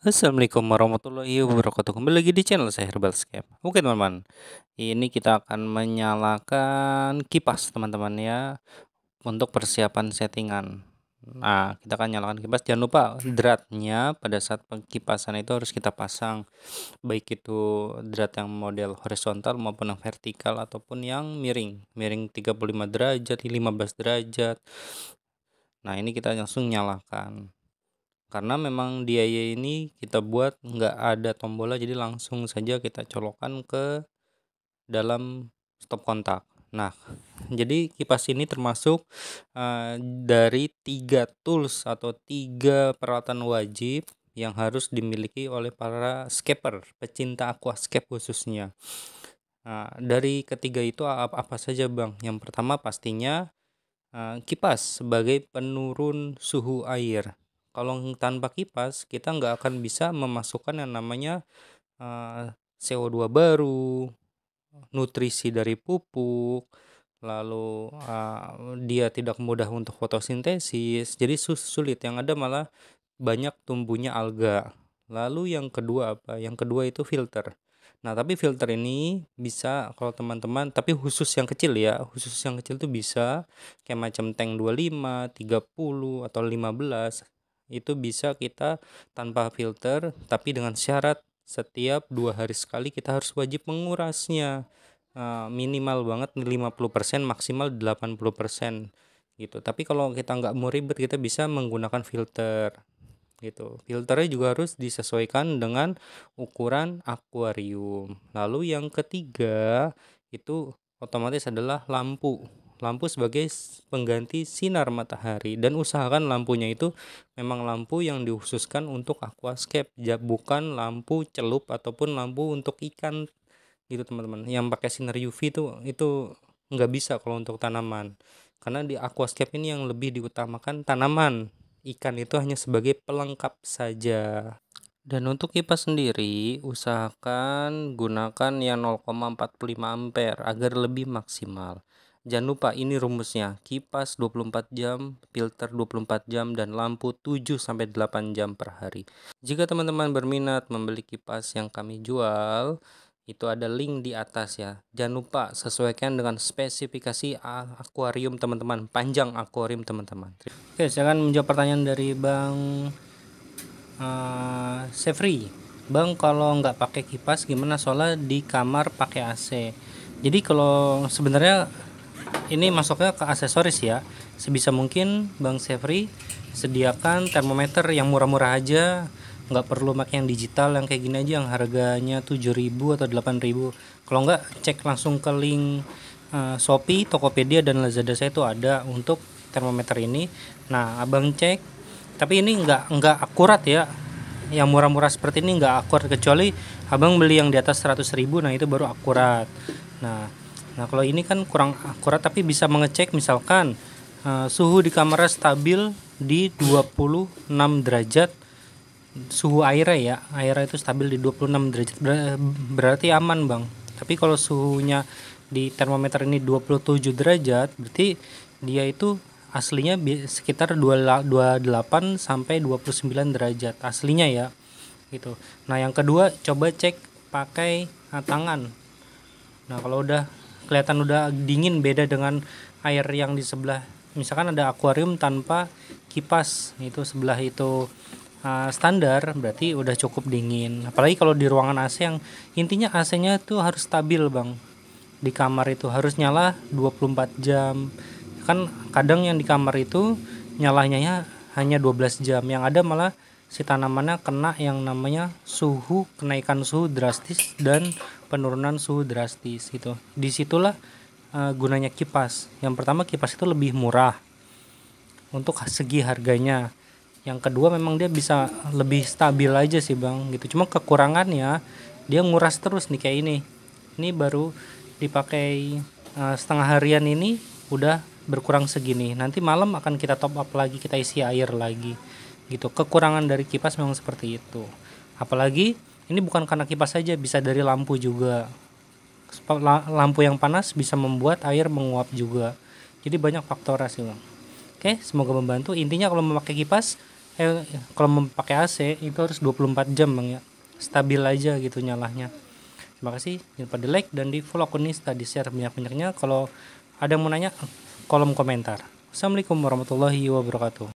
Assalamualaikum warahmatullahi wabarakatuh Kembali lagi di channel saya Herbalscape Oke teman-teman Ini kita akan menyalakan kipas teman-teman ya Untuk persiapan settingan Nah kita akan nyalakan kipas Jangan lupa dratnya pada saat pengkipasan itu harus kita pasang Baik itu drat yang model horizontal maupun yang vertikal Ataupun yang miring Miring 35 derajat, 15 derajat Nah ini kita langsung nyalakan karena memang dia ini kita buat nggak ada tombolnya jadi langsung saja kita colokan ke dalam stop kontak nah jadi kipas ini termasuk uh, dari tiga tools atau tiga peralatan wajib yang harus dimiliki oleh para skaper pecinta aquascape khususnya Nah, dari ketiga itu apa, apa saja bang? Yang pertama pastinya uh, kipas sebagai penurun suhu air kalau tanpa kipas kita nggak akan bisa memasukkan yang namanya uh, eh, CO2 baru, nutrisi dari pupuk, lalu uh, dia tidak mudah untuk fotosintesis, jadi sulit. Yang ada malah banyak tumbuhnya alga. Lalu yang kedua apa? Yang kedua itu filter. Nah, tapi filter ini bisa kalau teman-teman, tapi khusus yang kecil ya. Khusus yang kecil itu bisa kayak macam tank 25, 30 atau 15 itu bisa kita tanpa filter tapi dengan syarat setiap dua hari sekali kita harus wajib mengurasnya eh, minimal banget 50% maksimal 80% gitu tapi kalau kita nggak mau ribet kita bisa menggunakan filter gitu filternya juga harus disesuaikan dengan ukuran akuarium lalu yang ketiga itu otomatis adalah lampu lampu sebagai pengganti sinar matahari dan usahakan lampunya itu memang lampu yang dikhususkan untuk aquascape bukan lampu celup ataupun lampu untuk ikan gitu teman-teman yang pakai sinar UV itu itu nggak bisa kalau untuk tanaman karena di aquascape ini yang lebih diutamakan tanaman ikan itu hanya sebagai pelengkap saja dan untuk kipas sendiri, usahakan gunakan yang 0,45 ampere agar lebih maksimal. Jangan lupa ini rumusnya. Kipas 24 jam, filter 24 jam dan lampu 7 8 jam per hari. Jika teman-teman berminat membeli kipas yang kami jual, itu ada link di atas ya. Jangan lupa sesuaikan dengan spesifikasi akuarium teman-teman, panjang akuarium teman-teman. Oke, saya akan menjawab pertanyaan dari Bang uh, Sefri. Bang kalau nggak pakai kipas gimana soalnya di kamar pakai AC jadi kalau sebenarnya ini masuknya ke aksesoris ya. Sebisa mungkin Bang Sefri sediakan termometer yang murah-murah aja, nggak perlu pakai yang digital yang kayak gini aja yang harganya 7000 atau 8000. Kalau nggak cek langsung ke link uh, Shopee, Tokopedia dan Lazada saya itu ada untuk termometer ini. Nah, Abang cek tapi ini nggak nggak akurat ya yang murah-murah seperti ini nggak akurat kecuali abang beli yang di atas 100000 nah itu baru akurat nah Nah kalau ini kan kurang akurat tapi bisa mengecek misalkan uh, suhu di kamera stabil di 26 derajat suhu airnya ya airnya itu stabil di 26 derajat ber berarti aman bang tapi kalau suhunya di termometer ini 27 derajat berarti dia itu aslinya sekitar 28 sampai 29 derajat aslinya ya gitu nah yang kedua coba cek pakai eh, tangan nah kalau udah kelihatan udah dingin beda dengan air yang di sebelah misalkan ada akuarium tanpa kipas itu sebelah itu uh, standar berarti udah cukup dingin apalagi kalau di ruangan AC yang intinya AC-nya itu harus stabil bang di kamar itu harus nyala 24 jam kan kadang yang di kamar itu nyalanya ya hanya 12 jam yang ada malah si tanamannya kena yang namanya suhu kenaikan suhu drastis dan penurunan suhu drastis gitu disitulah uh, eh, gunanya kipas yang pertama kipas itu lebih murah untuk segi harganya yang kedua memang dia bisa lebih stabil aja sih bang gitu cuma kekurangannya dia nguras terus nih kayak ini ini baru dipakai uh, setengah harian ini udah berkurang segini nanti malam akan kita top up lagi kita isi air lagi gitu kekurangan dari kipas memang seperti itu apalagi ini bukan karena kipas saja bisa dari lampu juga lampu yang panas bisa membuat air menguap juga jadi banyak faktor sih bang oke semoga membantu intinya kalau memakai kipas eh, kalau memakai AC itu harus 24 jam bang ya stabil aja gitu nyalahnya terima kasih jangan lupa di like dan di follow akun Insta di share banyak-banyaknya kalau ada yang mau nanya kolom komentar Assalamualaikum warahmatullahi wabarakatuh